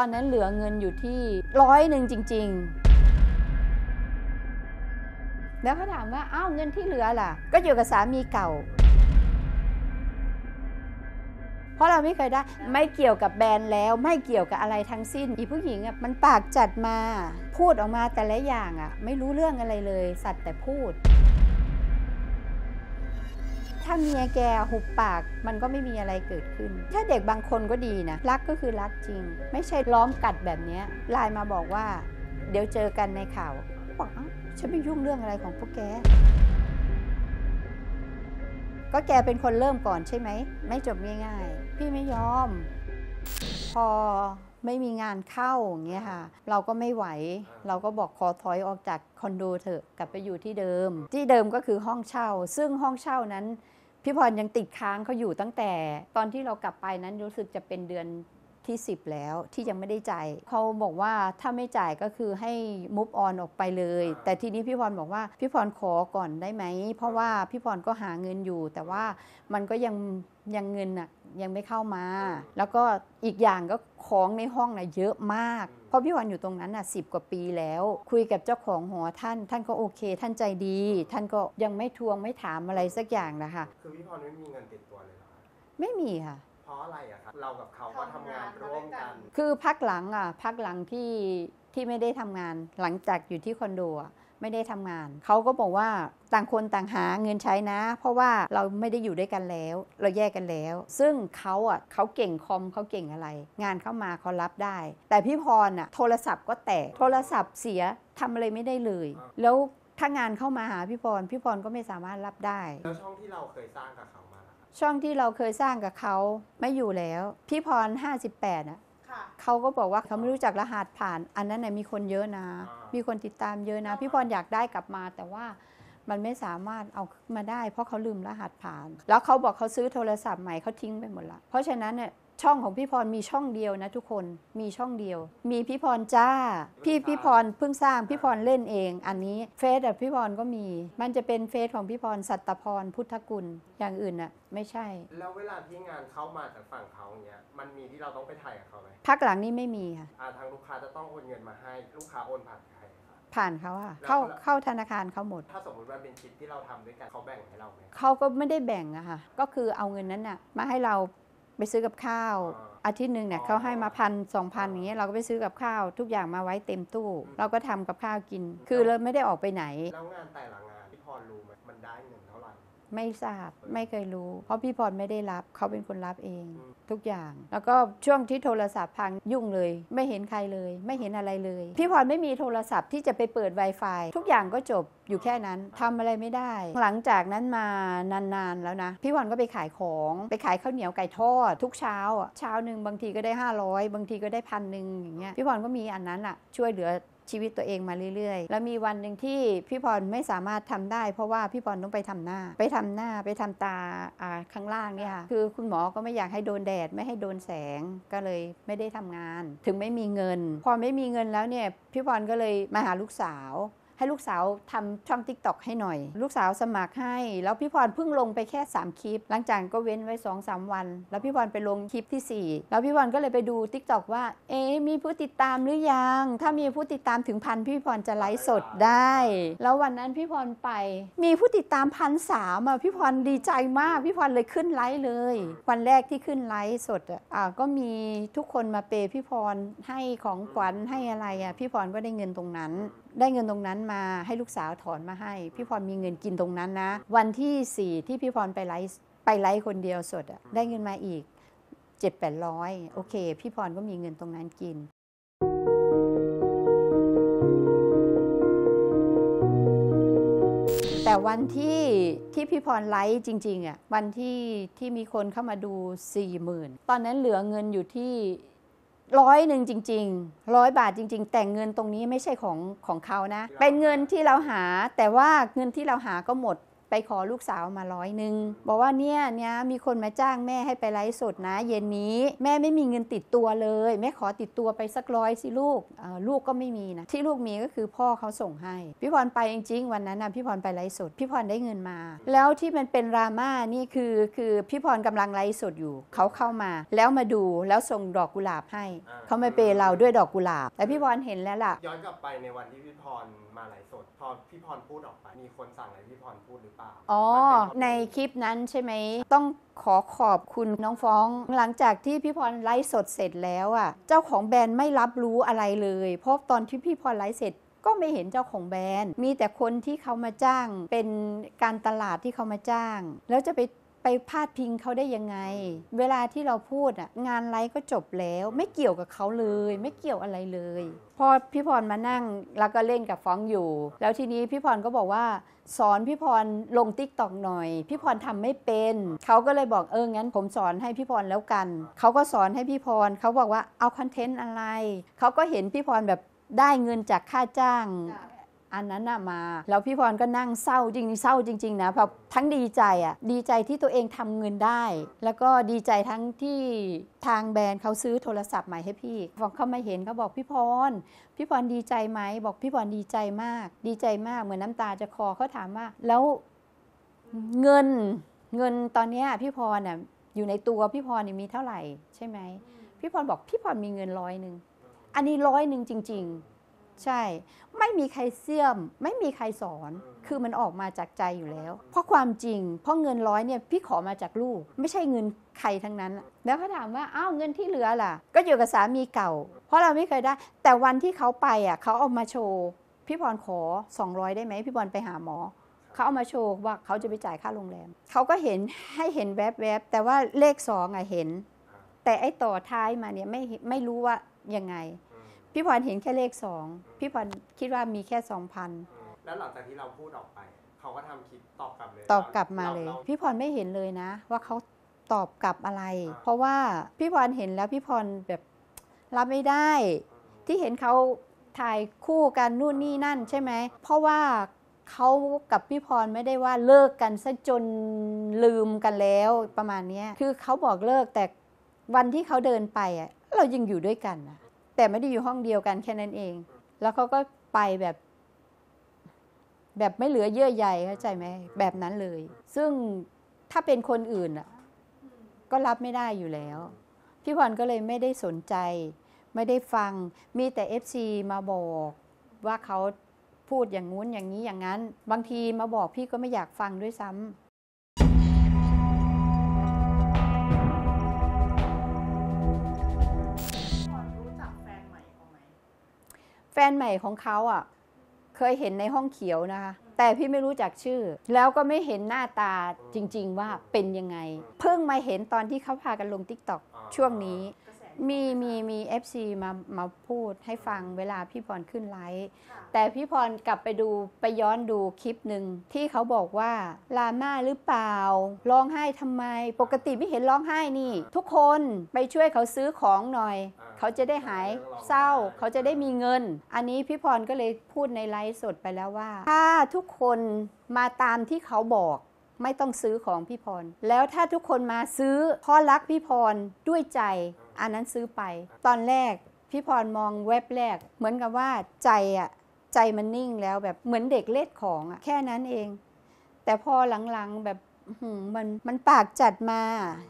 ตอนนั้นเหลือเงินอยู่ที่ร้อยหนึ่งจริงๆ แล้วเขาถามว่าอ้าวเงินที่เหลือล่ะ ก็อยู่กับสามีเก่า เพราะเราไม่เคยได้ ไม่เกี่ยวกับแบรนด์แล้ว ไม่เกี่ยวกับอะไรทั้งสิ้น อีผู้หญิงอ่ะมันปากจัดมาพูดออกมาแต่ละอย่างอ่ะ ไม่รู้เรื่องอะไรเลยสัตว์แต่พูดถ้าเมียแกหุบปากมันก็ไม่มีอะไรเกิดขึ้น ถ้าเด็กบางคนก็ดีนะ รักก็คือรักจริง ไม่ใช่ล้อมกัดแบบนี้ไลน์มาบอกว่า เดี๋ยวเจอกันในข่าวบอกฉันไม่ยุ่งเรื่องอะไรของพวกแก ก็แกเป็นคนเริ่มก่อนใช่ไหมไม่จบง่าย ๆ พี่ไม่ยอม พอไม่มีงานเข้า อย่างเงี้ยค่ะ เราก็ไม่ไหวเราก็บอกขอถอยออกจากคอนโดเถอะกลับไปอยู่ที่เดิม ที่เดิมก็คือห้องเช่า ซึ่งห้องเช่านั้นพี่พรยังติดค้างเขาอยู่ตั้งแต่ ตอนที่เรากลับไปนั้นรู้สึกจะเป็นเดือนที่10แล้วที่ยังไม่ได้จ่ายเขาบอกว่าถ้าไม่จ่ายก็คือให้มุฟออนออกไปเลย แต่ทีนี้พี่พรบอกว่าพี่พรขอก่อนได้ไหมเพราะว่าพี่พรก็หาเงินอยู่ แต่ว่ามันก็ยังยังเงินอะยังไม่เข้ามา แล้วก็อีกอย่างก็ของในห้องนะเยอะมาก เพราะพี่วันอยู่ตรงนั้นน่ะสิบกว่าปีแล้ว คุยกับเจ้าของหอท่าน ท่านก็โอเค ท่านใจดี ท่านก็ยังไม่ทวงไม่ถามอะไรสักอย่างนะคะคือพี่พรไม่มีเงินติดตัวเลยหรอไม่มีค่ะราะอะไรอะครับเรา กับเขาก็ทำงาน ร่วม กัน คือ พักหลังอ่ะพักหลัง ที่ ที่ไม่ได้ทำงาน หลังจากอยู่ที่ คอนโดอะไม่ได้ทำงาน เขาก็บอกว่า ต่างคนต่างหาเงินใช้นะ เพราะว่าเราไม่ได้อยู่ ด้วย กันแล้ว เราแยก กันแล้ว ซึ่งเขาอ่ะเขาเก่ง คอมเขาเก่งอะไร งานเข้ามาเขารับ ได้ แต่ พี่ พรอ่ะโทรศัพท์ ก็ แตก โทรศัพท์ เสีย ทำอะไร ไม่ได้เลย แล้วถ้า งาน เข้า มา หา พี่ พร พี่ พร ก็ ไม่ สามารถ รับ ได้ แล้ว ช่อง ที่ เรา เคย สร้าง กับเขาช่องที่เราเคยสร้างกับเขาไม่อยู่แล้ว พี่พร58 อ่ะค่ะเขาก็บอกว่าเขาไม่รู้จักรหัสผ่าน อันนั้นน่ยมีคนเยอะนะมีคนติดตามเยอะนะ พี่พรอยากได้กลับมา แต่ว่ามันไม่สามารถเอามาได้เพราะเขาลืมรหัสผ่านแล้วเขาบอกเขาซื้อโทรศัพท์ใหม่เขาทิ้งไปหมดละเพราะฉะนั้นเนี่ยช่องของพี่พรมีช่องเดียวนะทุกคนมีช่องเดียว มีพี่พรจ้า พี่พี่พรเพิ่งสร้างพี่พรเล่นเอง อันนี้เฟซอบบพี่พรก็มี มันจะเป็นเฟซของพี่พรสัตตพร พุทธกุลอย่างอื่นอ่ะไม่ใช่แล้วเวลาที่งานเข้ามาจากฝั่งเขาเนี้ยมันมีที่เราต้องไปถ่ายกับเขาไหมพักหลังนี้ไม่มีค่ะทางลูกค้าจะต้องโอนเงินมาให้ลูกค้าโอนผ่านใครผ่านเขาอ่ะเข้าเข้าธนาคารเขาหมดถ้าสมมติว่าเป็นชินที่เราทำด้วยกันเขาแบ่งให้เราไหมเขาก็ไม่ได้แบ่งอะค่ะก็คือเอาเงินนั้นอะมาให้เราไปซื้อกับข้าว อาทิตย์หนึ่งเนี่ยเขาให้มาพันสองพันอย่างเงี้ยเราก็ไปซื้อกับข้าว ทุกอย่างมาไว้เต็มตู้ เราก็ทำกับข้าวกิน คือเราไม่ได้ออกไปไหน แล้วงานแต่หลังไม่ทราบไม่เคยรู้ เพราะพี่พรไม่ได้รับเขาเป็นคนรับเอง ทุกอย่างแล้วก็ช่วงที่โทรศัพท์พังยุ่งเลยไม่เห็นใครเลย ไม่เห็นอะไรเลย พี่พรไม่มีโทรศัพท์ที่จะไปเปิด Wi-Fi ทุกอย่างก็จบอยู่แค่นั้นทำอะไรไม่ได้ หลังจากนั้นมานานๆแล้วนะพี่พรก็ไปขายของ ไปขายข้าวเหนียวไก่ทอดทุกเช้า เช้าหนึ่งบางทีก็ได้ 500 บางทีก็ได้พันหนึ่งอย่างเงี้ยพี่พรก็มีอันนั้นอะช่วยเหลือชีวิตตัวเองมาเรื่อย ๆ แล้วมีวันหนึ่งที่พี่พรไม่สามารถทำได้ เพราะว่าพี่พรต้องไปทำหน้า ไปทำหน้าไปทำตาข้างล่างเนี่ยคือคุณหมอก็ไม่อยากให้โดนแดดไม่ให้โดนแสงก็เลยไม่ได้ทำงาน ถึงไม่มีเงิน พอไม่มีเงินแล้วเนี่ย พี่พรก็เลยมาหาลูกสาวให้ลูกสาวทำช่องทิกตอกให้หน่อยลูกสาวสมัครให้ แล้วพี่พรเพิ่งลงไปแค่ 3คลิป หลังจากก็เว้นไว้2อสวัน แล้วพี่พรไปลงคลิปที่ 4 แล้วพี่พรก็เลยไปดูทิกตอกว่าเอ๊มีผู้ติดตามหรือยัง ถ้ามีผู้ติดตามถึงพันพี่พรจะไลฟ์สดได้ แล้ววันนั้นพี่พรไปมีผู้ติดตามพันสามอ่ะพี่พรดีใจมากพี่พรเลยขึ้นไลฟ์เลยวันแรกที่ขึ้นไลฟ์สดอ่ะก็มีทุกคนมาเปย์พี่พรให้ของขวัญให้อะไรอ่ะพี่พรก็ได้เงินตรงนั้นได้เงินตรงนั้นมาให้ลูกสาวถอนมาให้พี่พรมีเงินกินตรงนั้นนะ วันที่ 4 ที่พี่พรไปไลฟ์ไปไลฟ์คนเดียวสดอะได้เงินมาอีก7 8 0 0โอเค พี่พรก็มีเงินตรงนั้นกิน แต่วันที่ที่พี่พรไลฟ์ จริงๆอะ่ะวันที่ที่มีคนเข้ามาดู4ี่หมื่นตอนนั้นเหลือเงินอยู่ที่ร้อยหนึ่งจริงๆ ร้อยบาทจริงๆ แต่เงินตรงนี้ไม่ใช่ของของเขานะ เป็นเงินที่เราหา แต่ว่าเงินที่เราหาก็หมดไปขอลูกสาวมาร้อยหนึ่ง บอกว่าเนี่ยเนี่ยมีคนมาจ้างแม่ให้ไปไลฟ์สดนะ เย็นนี้แม่ไม่มีเงินติดตัวเลย แม่ขอติดตัวไปสักร้อยสิลูกลูกก็ไม่มีนะ ที่ลูกมีก็คือพ่อเขาส่งให้ พี่พรไปจริงๆวันนั้นนะพี่พรไปไลฟ์สดพี่พรได้เงินมา แล้วที่มันเป็นราม่านี่คือคือพี่พรกำลังไลฟ์สดอยู่เขาเข้ามา แล้วมาดูแล้วส่งดอกกุหลาบให้เขาไม่เปเราด้วยดอกกุหลาบแต่พี่พรเห็นแล้วล่ะย้อนกลับไปในวันที่พี่พรมาไลฟ์สดพอพี่พรพูดออกไปมีคนสั่งอะไรพี่พรพูดหรือปากอ๋อ ในคลิปนั้นใช่ไหม ต้องขอขอบคุณน้องฟ้องหลังจากที่พี่พรไลฟ์สดเสร็จแล้วอะ่ะ เจ้าของแบรนด์ไม่รับรู้อะไรเลย เพราะตอนที่พี่พรไลฟ์เสร็จก็ไม่เห็นเจ้าของแบรนด์ มีแต่คนที่เขามาจ้าง เป็นการตลาดที่เขามาจ้าง แล้วจะไปพาดพิงเขาได้ยังไง เวลาที่เราพูดอ่ะงานไลฟ์ก็จบแล้ว ไม่เกี่ยวกับเขาเลย ไม่เกี่ยวอะไรเลยพอพี่พรมานั่งแล้วก็เล่นกับฟ้องอยู่ แล้วทีนี้พี่พรก็บอกว่า สอนพี่พรลงติ๊กตอกหน่อย พี่พรทำไม่เป็นเขาก็เลยบอกเอองั้น ผมสอนให้พี่พรแล้วกันเขาก็สอนให้พี่พรเขาบอกว่าเอาคอนเทนต์อะไรเขาก็เห็นพี่พรแบบได้เงินจากค่าจ้างอันนั้นน่ะมา แล้วพี่พรก็นั่งเศร้าจริงเศร้าจริง ๆ นะพอทั้งดีใจอ่ะดีใจที่ตัวเองทำเงินได้ แล้วก็ดีใจทั้งที่ทางแบรนด์เขาซื้อโทรศัพท์ใหม่ให้พี่พอเขามาเห็นเขาบอกพี่พรพี่พรดีใจไหมบอกพี่พรดีใจมาก ดีใจมาก เหมือนน้าตาจะคอเขาถามว่า แล้วเงินเงินตอนนี้พี่พรน่ะอยู่ในตัวพี่พรมีเท่าไหร่ ใช่ไหม พี่พรบอกพี่พรมีเงินร้อยหนึ่งอันนี้ร้อยหนึ่งจริงๆใช่ไม่มีใครเสี่ยม ไม่มีใครสอนคือมันออกมาจากใจอยู่แล้ว เพราะความจริง เพราะเงินร้อยเนี่ยพี่ขอมาจากลูก ไม่ใช่เงินใครทั้งนั้น แล้วเขาถามว่าอ้าวเงินที่เหลือล่ะ ก็อยู่กับสามีเก่า เพราะเราไม่เคยได้ แต่วันที่เขาไปอ่ะเขาเอามาโชว์พี่พรขอ 200ได้ไหมพี่บอลไปหาหมอ เขาเอามาโชว์ว่าเขาจะไปจ่ายค่าโรงแรม เขาก็เห็นให้เห็นแวบๆแต่ว่าเลขสองอะเห็น แต่ไอ้ต่อท้ายมาเนี่ยไม่ไม่รู้ว่ายังไงพี่พรเห็นแค่เลขสอง พี่พรคิดว่ามีแค่สองพันแล้วหลังจากที่เราพูดออกไปเขาก็ทำคลิปตอบกลับเลย ตอบกลับมาเลย พี่พรไม่เห็นเลยนะ ว่าเขาตอบกลับอะไร เพราะว่าพี่พรเห็นแล้วพี่พรแบบรับไม่ได้ ที่เห็นเขาถ่ายคู่กันนู่นนี่นั่นใช่ไหม เพราะว่าเขากับพี่พรไม่ได้ว่าเลิกกันซะจนลืมกันแล้วประมาณนี้ คือเขาบอกเลิกแต่วันที่เขาเดินไปอ่ะเรายังอยู่ด้วยกันนะแต่ไม่ได้อยู่ห้องเดียวกันแค่นั้นเอง แล้วเขาก็ไปแบบ แบบไม่เหลือเยื่อใยเข้าใจไหม แบบนั้นเลย ซึ่งถ้าเป็นคนอื่นอ่ะ ก็รับไม่ได้อยู่แล้ว พี่พรก็เลยไม่ได้สนใจ ไม่ได้ฟังมีแต่เอฟซีมาบอก ว่าเขาพูดอย่างงู้นอย่างนี้อย่างนั้น บางทีมาบอกพี่ก็ไม่อยากฟังด้วยซ้ำแฟนใหม่ของเขาอ่ะเคยเห็นในห้องเขียวนะคะแต่พี่ไม่รู้จักชื่อ แล้วก็ไม่เห็นหน้าตาจริง ๆ ว่าเป็นยังไง เพิ่งมาเห็นตอนที่เขาพากันลงทิกตอกช่วงนี้มีมีมีเอฟซีมามาพูดให้ฟังเวลาพี่พรขึ้นไลฟ์แต่พี่พรกลับไปดูไปย้อนดูคลิปหนึ่งที่เขาบอกว่า ลาม่าหรือเปล่าร้องไห้ทำไม ปกติไม่เห็นร้องไห้นี่ ทุกคนไปช่วยเขาซื้อของหน่อย เขาจะได้หายเศร้า เขาจะได้มีเงิน อันนี้พี่พรก็เลยพูดในไลฟ์สดไปแล้วว่าถ้าทุกคนมาตามที่เขาบอกไม่ต้องซื้อของพี่พรแล้วถ้าทุกคนมาซื้อพ่อรักพี่พรด้วยใจอันนั้นซื้อไปตอนแรกพี่พรมองเว็บแรก เหมือนกับว่าใจอะใจมันนิ่งแล้ว แบบเหมือนเด็กเล็ดของอะแค่นั้นเอง แต่พอหลังๆแบบมันมันปากจัดมา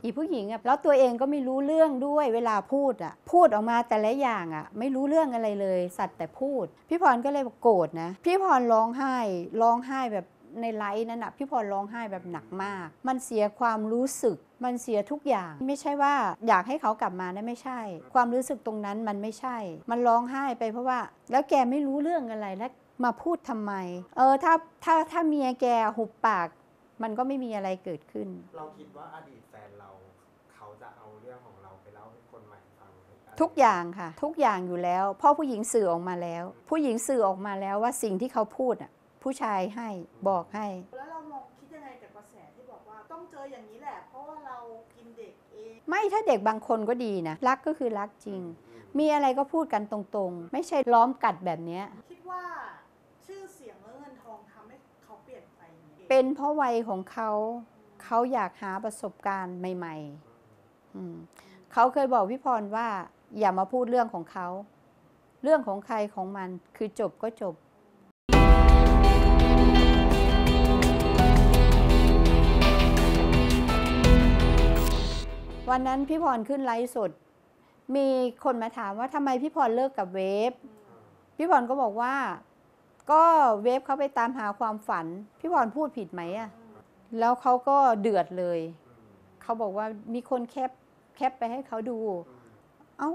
อีผู้หญิงอะแล้วตัวเองก็ไม่รู้เรื่องด้วยเวลาพูดอะพูดออกมาแต่ละอย่างอะไม่รู้เรื่องอะไรเลยสัตว์แต่พูด พี่พรก็เลยโกรธนะพี่พรร้องไห้ร้องไห้แบบในไลฟ์นั้นอ่ะพี่พรร้องไห้แบบหนักมาก มันเสียความรู้สึก มันเสียทุกอย่างไม่ใช่ว่า อยากให้เขากลับมานะไม่ใช่ ความรู้สึกตรงนั้นมันไม่ใช่ มันร้องไห้ไปเพราะว่า แล้วแกไม่รู้เรื่องอะไรแล้วมาพูดทำไม เออถ้าถ้าถ้าเมียแกหุบปาก มันก็ไม่มีอะไรเกิดขึ้นเราคิดว่าอดีตแฟนเราเขาจะเอาเรื่องของเราไปเล่าให้คนใหม่ฟังทุกอย่างค่ะ ทุกอย่างอยู่แล้วพ่อผู้หญิงสื่อออกมาแล้ว ผู้หญิงสื่อออกมาแล้วว่าสิ่งที่เขาพูดอ่ะผู้ชายให้บอกให้แล้วเรามองคิดยังไงกับกระแสที่บอกว่าต้องเจออย่างนี้แหละเพราะว่าเรากินเด็กเองไม่ถ้าเด็กบางคนก็ดีนะรักก็คือรักจริง มีอะไรก็พูดกันตรงๆ ไม่ใช่ล้อมกัดแบบนี้คิดว่าชื่อเสียงและเงินทองทำให้เขาเปลี่ยนไปเป็นเพราะวัยของเขาเขาอยากหาประสบการณ์ใหม่ๆเขาเคยบอกพี่พรว่า อย่ามาพูดเรื่องของเขา เรื่องของใครของมันคือจบก็จบวันนั้นพี่พรขึ้นไลฟ์สด มีคนมาถามว่าทำไมพี่พรเลิกกับเวฟ พี่พรก็บอกว่าก็เวฟเขาไปตามหาความฝัน พี่พรพูดผิดไหมอะ แล้วเขาก็เดือดเลย เขาบอกว่ามีคนแคปแคปไปให้เขาดู เอา้า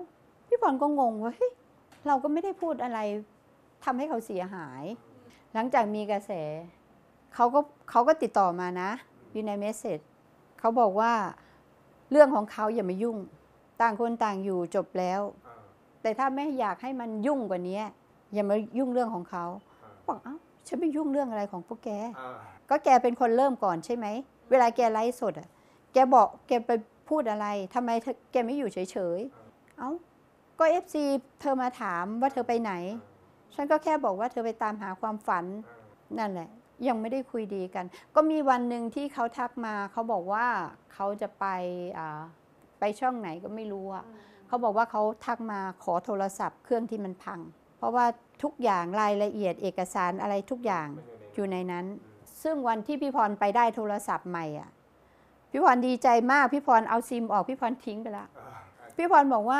พี่พรก็งงว่าเฮ้ยเราก็ไม่ได้พูดอะไรทำให้เขาเสียหาย หลังจากมีกระแสเขาก็เขาก็ติดต่อมานะ อยู่ในเมสเซจเขาบอกว่าเรื่องของเขาอย่ามายุ่งต่างคนต่างอยู่จบแล้ว แต่ถ้าแม่อยากให้มันยุ่งกว่านี้อย่ามายุ่งเรื่องของเขาบอกเอ้าฉันไม่ยุ่งเรื่องอะไรของพวกแกก็แกเป็นคนเริ่มก่อนใช่ไหม เวลาแกไลฟ์สดอ่ะแกบอกแกไปพูดอะไร ทำไมแกไม่อยู่เฉยๆเอ้าก็เอฟซีเธอมาถามว่าเธอไปไหนฉันก็แค่บอกว่าเธอไปตามหาความฝันนั่นแหละยังไม่ได้คุยดีกัน ก็มีวันหนึ่งที่เขาทักมาเขาบอกว่าเขาจะไปไปช่องไหนก็ไม่รู้อะเขาบอกว่าเขาทักมาขอโทรศัพท์เครื่องที่มันพัง เพราะว่าทุกอย่างรายละเอียดเอกสารอะไรทุกอย่างอยู่ในนั้น ซึ่งวันที่พี่พรไปได้โทรศัพท์ใหม่อ่ะพี่พรดีใจมาก พี่พรเอาซิมออก พี่พรทิ้งไปละพี่พรบอกว่า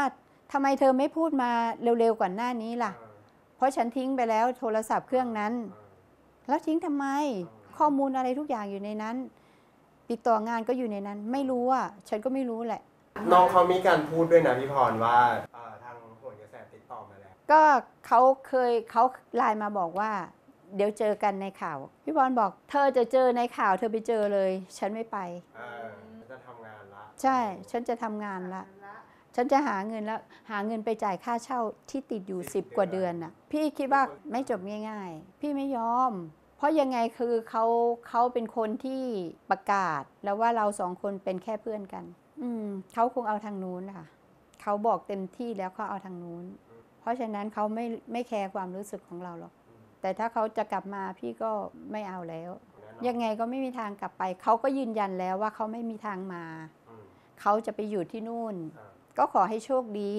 ทำไมเธอไม่พูดมาเร็วๆก่อนหน้านี้ล่ะ เพราะฉันทิ้งไปแล้วโทรศัพท์เครื่องนั้นแล้วทิ้งทำไมข้อมูลอะไรทุกอย่างอยู่ในนั้น ติดต่องานก็อยู่ในนั้น ไม่รู้อ่ะฉันก็ไม่รู้แหละน้องเขามีการพูดด้วยนะพี่พรว่าทางหัวกระแสติดต่อมาแล้วก็เขาเคยเขาไลน์มาบอกว่า เดี๋ยวเจอกันในข่าวพี่พรบอก เธอจะเจอในข่าวเธอไปเจอเลย ฉันไม่ไปจะทำงานละใช่ ฉันจะทำงานละฉันจะหาเงินแล้วหาเงินไปจ่ายค่าเช่าที่ติดอยู่ 10กว่าเดือนน่ะ พี่คิดว่าไม่จบง่าย ๆ พี่ไม่ยอม เพราะยังไงคือเขาเขาเป็นคนที่ประกาศ แล้วว่าเราสองคนเป็นแค่เพื่อนกัน อืมเขาคงเอาทางนู้นค่ะ เขาบอกเต็มที่แล้วเขาเอาทางนู้น เพราะฉะนั้นเขาไม่ไม่แคร์ความรู้สึกของเราหรอก แต่ถ้าเขาจะกลับมาพี่ก็ไม่เอาแล้ว ยังไงก็ไม่มีทางกลับไป เขาก็ยืนยันแล้วว่าเขาไม่มีทางมา เขาจะไปอยู่ที่นู่นก็ขอให้โชคดี